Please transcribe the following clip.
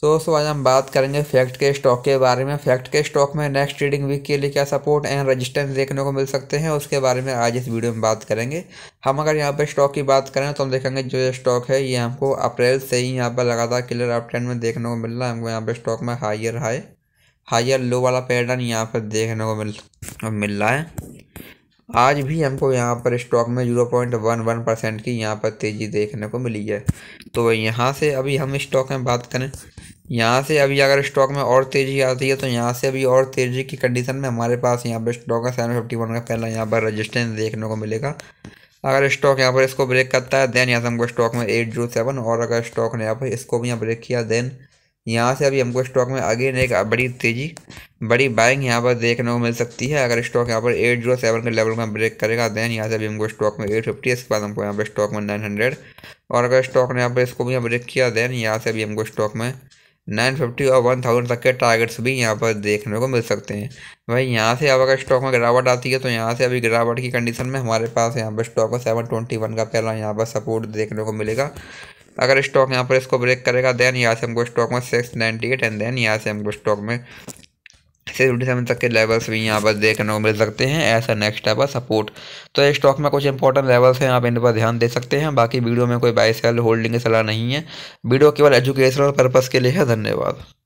तो दोस्तों आज हम बात करेंगे फैक्ट के स्टॉक के बारे में फैक्ट के स्टॉक में नेक्स्ट ट्रेडिंग वीक के लिए क्या सपोर्ट एंड रेजिस्टेंस देखने को मिल सकते हैं उसके बारे में आज इस वीडियो में बात करेंगे हम अगर यहाँ पर स्टॉक की बात करें तो हम देखेंगे जो ये स्टॉक है ये हमको अप्रैल से ही यहाँ पर लगातार क्लियर अप ट्रेंड में देखने को मिल रहा है हमको यहाँ पर स्टॉक में हाइयर हाई हाइयर लो वाला पैटर्न यहाँ पर देखने को मिल मिल रहा है आज भी हमको यहाँ पर स्टॉक में zero point one one percent की यहाँ पर तेज़ी देखने को मिली है तो यहाँ से अभी हम स्टॉक में बात करें यहाँ से अभी अगर स्टॉक में और तेज़ी आती है तो यहाँ से अभी और तेज़ी की कंडीशन में हमारे पास यहाँ पर स्टॉक का सेवन फिफ्टी वन का पहला यहाँ पर रजिस्टेंस देखने को मिलेगा अगर स्टॉक यहाँ पर इसको ब्रेक करता है देन यहाँ से हमको स्टॉक में एट जीरो सेवन और अगर स्टॉक ने यहाँ पर इसको भी यहाँ ब्रेक किया देन यहाँ से अभी हमको स्टॉक में अगेन एक बड़ी तेज़ी बड़ी बाइंग यहाँ पर देखने को मिल सकती है अगर स्टॉक यहाँ पर एट जीरो सेवन के लेवल में ब्रेक करेगा देन यहाँ से अभी हमको स्टॉक में एट फिफ्टी इसके बाद हमको यहाँ पर स्टॉक में नाइन हंड्रेड और अगर स्टॉक ने यहाँ पर इसको भी यहाँ ब्रेक किया देन यहाँ से अभी हमको स्टॉक में 950 और 1000 तक के टारगेट्स भी यहाँ पर देखने को मिल सकते हैं भाई यहाँ से अब अगर स्टॉक में गिरावट आती है तो यहाँ से अभी गिरावट की कंडीशन में हमारे पास यहाँ पर स्टॉक को सेवन ट्वेंटी वन का पहला यहाँ पर सपोर्ट देखने को मिलेगा अगर स्टॉक यहाँ पर इसको ब्रेक करेगा देन यहाँ से हमको स्टॉक में six ninety eight and then यहाँ से हमको स्टॉक में सिक्सटी सेवन तक के लेवल्स भी यहाँ पर देखने को मिल सकते हैं ऐसा नेक्स्ट है सपोर्ट तो स्टॉक में कुछ इंपॉर्टेंट लेवल्स हैं आप इन पर ध्यान दे सकते हैं बाकी वीडियो में कोई बाय सेल होल्डिंग की सलाह नहीं है वीडियो केवल एजुकेशनल पर्पज़ के लिए है धन्यवाद